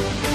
Thank you.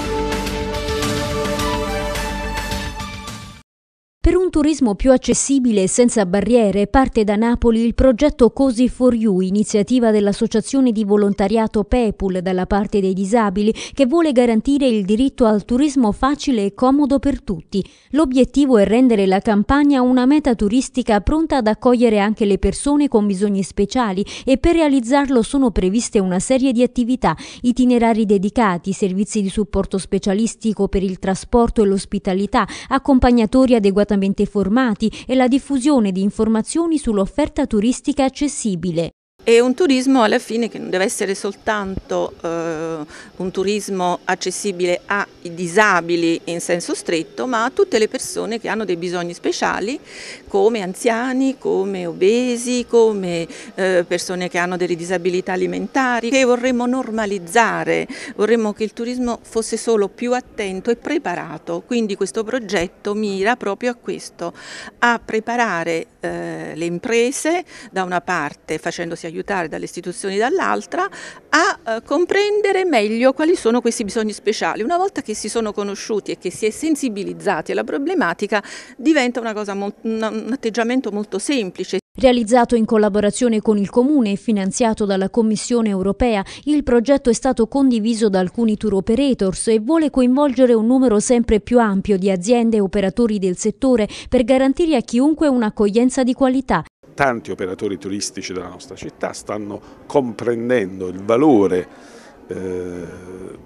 Per un turismo più accessibile e senza barriere parte da Napoli il progetto Cosi for You, iniziativa dell'associazione di volontariato Pepul dalla parte dei disabili, che vuole garantire il diritto al turismo facile e comodo per tutti. L'obiettivo è rendere la campagna una meta turistica pronta ad accogliere anche le persone con bisogni speciali e per realizzarlo sono previste una serie di attività, itinerari dedicati, servizi di supporto specialistico per il trasporto e l'ospitalità, accompagnatori adeguatamente adeguatamente formati e la diffusione di informazioni sull'offerta turistica accessibile. È un turismo alla fine che non deve essere soltanto eh, un turismo accessibile ai disabili in senso stretto, ma a tutte le persone che hanno dei bisogni speciali, come anziani, come obesi, come eh, persone che hanno delle disabilità alimentari, che vorremmo normalizzare, vorremmo che il turismo fosse solo più attento e preparato. Quindi questo progetto mira proprio a questo, a preparare eh, le imprese da una parte facendosi aiutare aiutare dalle istituzioni dall'altra a eh, comprendere meglio quali sono questi bisogni speciali. Una volta che si sono conosciuti e che si è sensibilizzati alla problematica diventa una cosa, un atteggiamento molto semplice. Realizzato in collaborazione con il Comune e finanziato dalla Commissione europea, il progetto è stato condiviso da alcuni tour operators e vuole coinvolgere un numero sempre più ampio di aziende e operatori del settore per garantire a chiunque un'accoglienza di qualità tanti operatori turistici della nostra città stanno comprendendo il valore eh,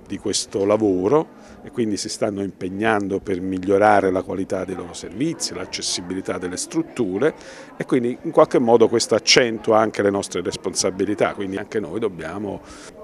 di questo lavoro e quindi si stanno impegnando per migliorare la qualità dei loro servizi, l'accessibilità delle strutture e quindi in qualche modo questo accentua anche le nostre responsabilità, quindi anche noi dobbiamo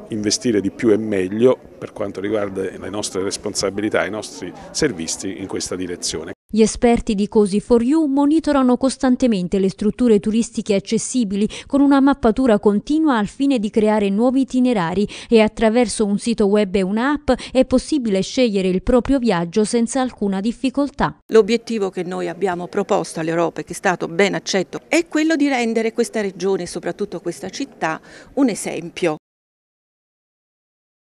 investire di più e meglio per quanto riguarda le nostre responsabilità i nostri servizi in questa direzione. Gli esperti di Cosi for You monitorano costantemente le strutture turistiche accessibili con una mappatura continua al fine di creare nuovi itinerari e attraverso un sito web e un'app è possibile scegliere il proprio viaggio senza alcuna difficoltà. L'obiettivo che noi abbiamo proposto all'Europa e che è stato ben accetto è quello di rendere questa regione, soprattutto questa città, un esempio